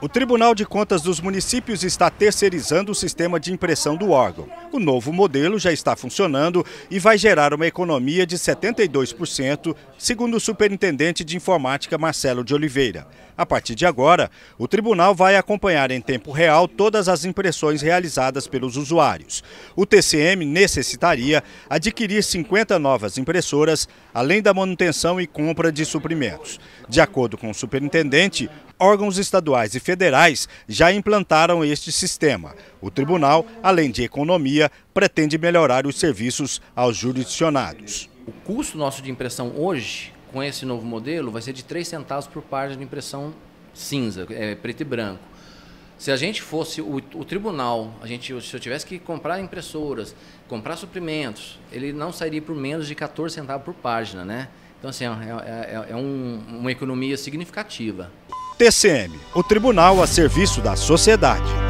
O Tribunal de Contas dos Municípios está terceirizando o sistema de impressão do órgão o novo modelo já está funcionando e vai gerar uma economia de 72%, segundo o superintendente de informática Marcelo de Oliveira. A partir de agora, o tribunal vai acompanhar em tempo real todas as impressões realizadas pelos usuários. O TCM necessitaria adquirir 50 novas impressoras, além da manutenção e compra de suprimentos. De acordo com o superintendente, órgãos estaduais e federais já implantaram este sistema. O tribunal, além de economia, pretende melhorar os serviços aos jurisdicionados. O custo nosso de impressão hoje, com esse novo modelo, vai ser de 3 centavos por página de impressão cinza, é, preto e branco. Se a gente fosse o, o, tribunal, a gente, se eu tivesse que comprar impressoras, comprar suprimentos, ele não sairia por menos de 14 centavos por página, né? Então, assim, é, é, é, é um, uma economia significativa. TCM, o tribunal a serviço da sociedade.